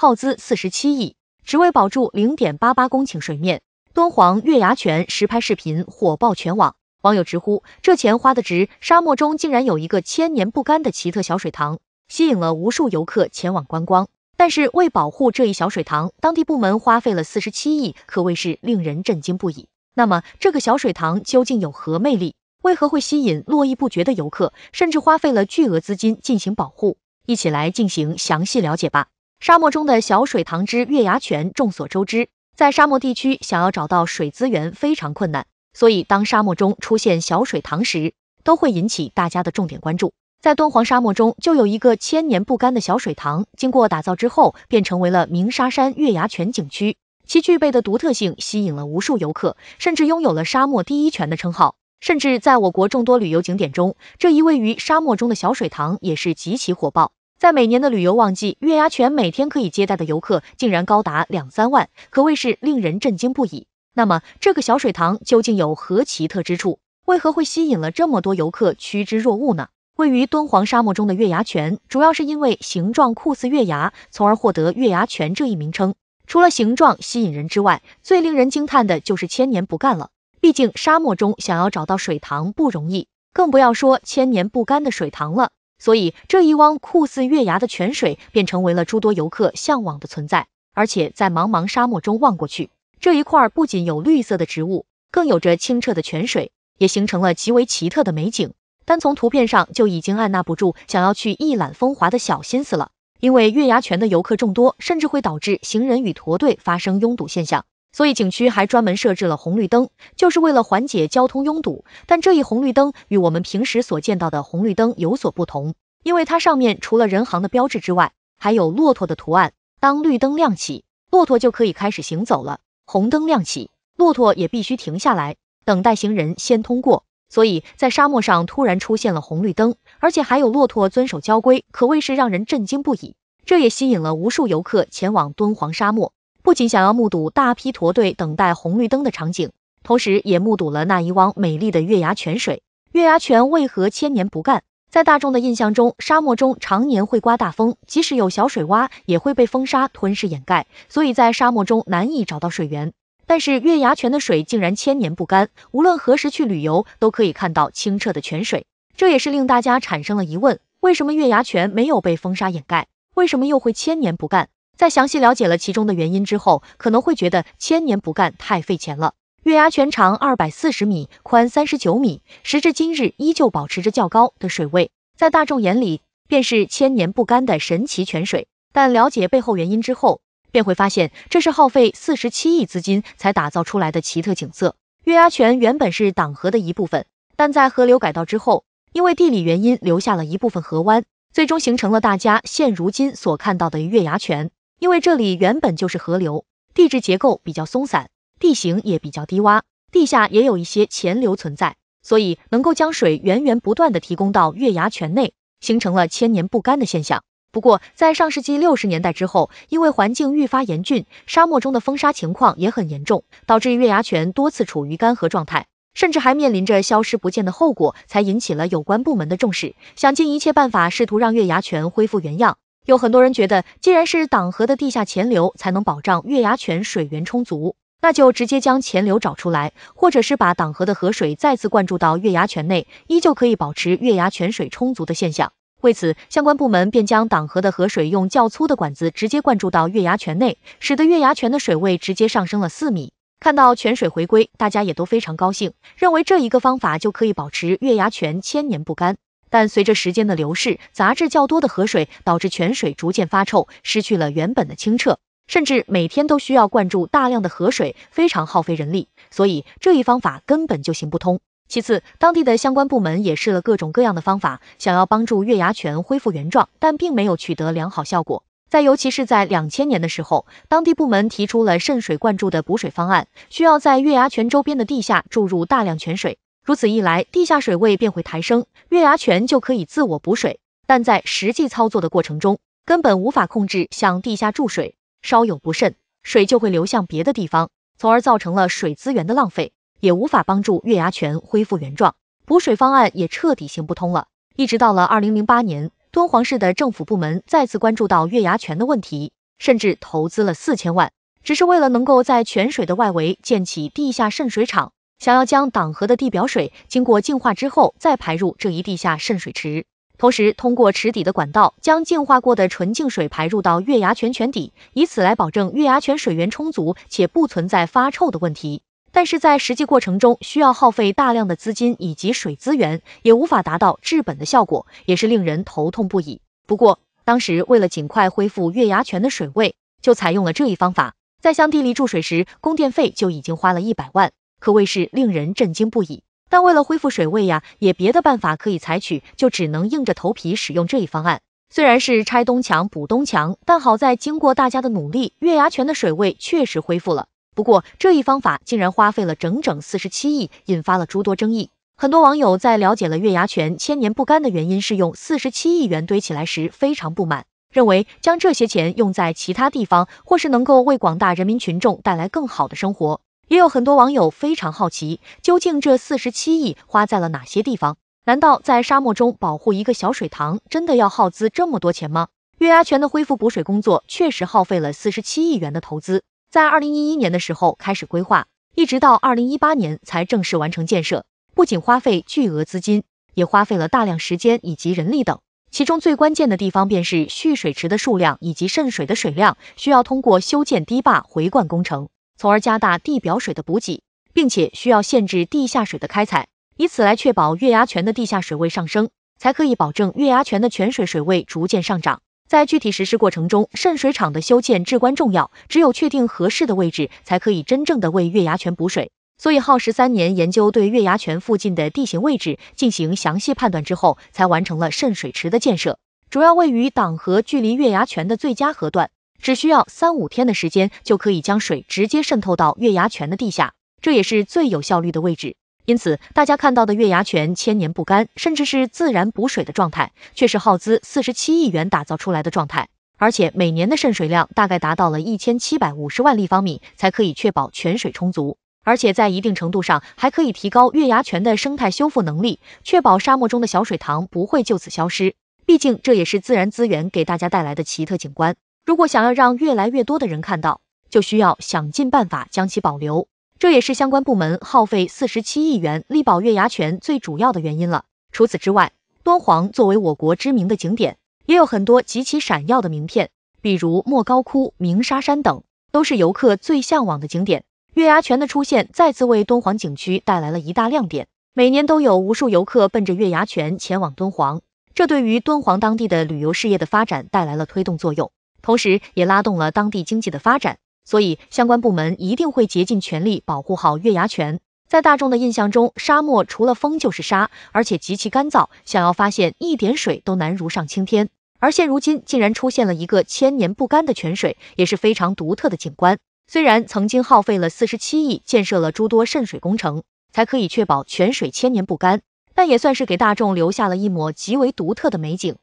耗资四十七亿，只为保住零点八八公顷水面，敦煌月牙泉实拍视频火爆全网，网友直呼这钱花的值。沙漠中竟然有一个千年不干的奇特小水塘，吸引了无数游客前往观光。但是为保护这一小水塘，当地部门花费了四十七亿，可谓是令人震惊不已。那么这个小水塘究竟有何魅力？为何会吸引络绎不绝的游客，甚至花费了巨额资金进行保护？一起来进行详细了解吧。沙漠中的小水塘之月牙泉，众所周知，在沙漠地区想要找到水资源非常困难，所以当沙漠中出现小水塘时，都会引起大家的重点关注。在敦煌沙漠中就有一个千年不干的小水塘，经过打造之后便成为了鸣沙山月牙泉景区，其具备的独特性吸引了无数游客，甚至拥有了沙漠第一泉的称号。甚至在我国众多旅游景点中，这一位于沙漠中的小水塘也是极其火爆。在每年的旅游旺季，月牙泉每天可以接待的游客竟然高达两三万，可谓是令人震惊不已。那么，这个小水塘究竟有何奇特之处？为何会吸引了这么多游客趋之若鹜呢？位于敦煌沙漠中的月牙泉，主要是因为形状酷似月牙，从而获得月牙泉这一名称。除了形状吸引人之外，最令人惊叹的就是千年不干了。毕竟沙漠中想要找到水塘不容易，更不要说千年不干的水塘了。所以，这一汪酷似月牙的泉水便成为了诸多游客向往的存在。而且，在茫茫沙漠中望过去，这一块不仅有绿色的植物，更有着清澈的泉水，也形成了极为奇特的美景。单从图片上就已经按捺不住想要去一览风华的小心思了。因为月牙泉的游客众多，甚至会导致行人与驼队发生拥堵现象。所以景区还专门设置了红绿灯，就是为了缓解交通拥堵。但这一红绿灯与我们平时所见到的红绿灯有所不同，因为它上面除了人行的标志之外，还有骆驼的图案。当绿灯亮起，骆驼就可以开始行走了；红灯亮起，骆驼也必须停下来，等待行人先通过。所以在沙漠上突然出现了红绿灯，而且还有骆驼遵守交规，可谓是让人震惊不已。这也吸引了无数游客前往敦煌沙漠。不仅想要目睹大批驼队等待红绿灯的场景，同时也目睹了那一汪美丽的月牙泉水。月牙泉为何千年不干？在大众的印象中，沙漠中常年会刮大风，即使有小水洼，也会被风沙吞噬掩盖，所以在沙漠中难以找到水源。但是月牙泉的水竟然千年不干，无论何时去旅游都可以看到清澈的泉水，这也是令大家产生了疑问：为什么月牙泉没有被风沙掩盖？为什么又会千年不干？在详细了解了其中的原因之后，可能会觉得千年不干太费钱了。月牙泉长二百四十米，宽三十九米，时至今日依旧保持着较高的水位，在大众眼里便是千年不干的神奇泉水。但了解背后原因之后，便会发现这是耗费四十七亿资金才打造出来的奇特景色。月牙泉原本是党河的一部分，但在河流改道之后，因为地理原因留下了一部分河湾，最终形成了大家现如今所看到的月牙泉。因为这里原本就是河流，地质结构比较松散，地形也比较低洼，地下也有一些潜流存在，所以能够将水源源不断的提供到月牙泉内，形成了千年不干的现象。不过在上世纪六十年代之后，因为环境愈发严峻，沙漠中的风沙情况也很严重，导致月牙泉多次处于干涸状态，甚至还面临着消失不见的后果，才引起了有关部门的重视，想尽一切办法试图让月牙泉恢复原样。有很多人觉得，既然是党河的地下潜流才能保障月牙泉水源充足，那就直接将潜流找出来，或者是把党河的河水再次灌注到月牙泉内，依旧可以保持月牙泉水充足的现象。为此，相关部门便将党河的河水用较粗的管子直接灌注到月牙泉内，使得月牙泉的水位直接上升了四米。看到泉水回归，大家也都非常高兴，认为这一个方法就可以保持月牙泉千年不干。但随着时间的流逝，杂质较多的河水导致泉水逐渐发臭，失去了原本的清澈，甚至每天都需要灌注大量的河水，非常耗费人力，所以这一方法根本就行不通。其次，当地的相关部门也试了各种各样的方法，想要帮助月牙泉恢复原状，但并没有取得良好效果。在尤其是，在两千年的时候，当地部门提出了渗水灌注的补水方案，需要在月牙泉周边的地下注入大量泉水。如此一来，地下水位便会抬升，月牙泉就可以自我补水。但在实际操作的过程中，根本无法控制向地下注水，稍有不慎，水就会流向别的地方，从而造成了水资源的浪费，也无法帮助月牙泉恢复原状，补水方案也彻底行不通了。一直到了二零零八年，敦煌市的政府部门再次关注到月牙泉的问题，甚至投资了四千万，只是为了能够在泉水的外围建起地下渗水厂。想要将党河的地表水经过净化之后再排入这一地下渗水池，同时通过池底的管道将净化过的纯净水排入到月牙泉泉底，以此来保证月牙泉水源充足且不存在发臭的问题。但是在实际过程中，需要耗费大量的资金以及水资源，也无法达到治本的效果，也是令人头痛不已。不过，当时为了尽快恢复月牙泉的水位，就采用了这一方法。在向地里注水时，供电费就已经花了一百万。可谓是令人震惊不已。但为了恢复水位呀，也别的办法可以采取，就只能硬着头皮使用这一方案。虽然是拆东墙补东墙，但好在经过大家的努力，月牙泉的水位确实恢复了。不过这一方法竟然花费了整整四十七亿，引发了诸多争议。很多网友在了解了月牙泉千年不干的原因是用四十七亿元堆起来时，非常不满，认为将这些钱用在其他地方，或是能够为广大人民群众带来更好的生活。也有很多网友非常好奇，究竟这四十七亿花在了哪些地方？难道在沙漠中保护一个小水塘，真的要耗资这么多钱吗？月牙泉的恢复补水工作确实耗费了四十七亿元的投资，在二零一一年的时候开始规划，一直到二零一八年才正式完成建设。不仅花费巨额资金，也花费了大量时间以及人力等。其中最关键的地方便是蓄水池的数量以及渗水的水量，需要通过修建堤坝回灌工程。从而加大地表水的补给，并且需要限制地下水的开采，以此来确保月牙泉的地下水位上升，才可以保证月牙泉的泉水水位逐渐上涨。在具体实施过程中，渗水场的修建至关重要，只有确定合适的位置，才可以真正的为月牙泉补水。所以耗时三年研究，对月牙泉附近的地形位置进行详细判断之后，才完成了渗水池的建设，主要位于党河距离月牙泉的最佳河段。只需要三五天的时间，就可以将水直接渗透到月牙泉的地下，这也是最有效率的位置。因此，大家看到的月牙泉千年不干，甚至是自然补水的状态，却是耗资四十七亿元打造出来的状态。而且每年的渗水量大概达到了一千七百五十万立方米，才可以确保泉水充足。而且在一定程度上，还可以提高月牙泉的生态修复能力，确保沙漠中的小水塘不会就此消失。毕竟，这也是自然资源给大家带来的奇特景观。如果想要让越来越多的人看到，就需要想尽办法将其保留，这也是相关部门耗费四十七亿元力保月牙泉最主要的原因了。除此之外，敦煌作为我国知名的景点，也有很多极其闪耀的名片，比如莫高窟、鸣沙山等，都是游客最向往的景点。月牙泉的出现，再次为敦煌景区带来了一大亮点。每年都有无数游客奔着月牙泉前往敦煌，这对于敦煌当地的旅游事业的发展带来了推动作用。同时，也拉动了当地经济的发展，所以相关部门一定会竭尽全力保护好月牙泉。在大众的印象中，沙漠除了风就是沙，而且极其干燥，想要发现一点水都难如上青天。而现如今，竟然出现了一个千年不干的泉水，也是非常独特的景观。虽然曾经耗费了四十七亿，建设了诸多渗水工程，才可以确保泉水千年不干，但也算是给大众留下了一抹极为独特的美景。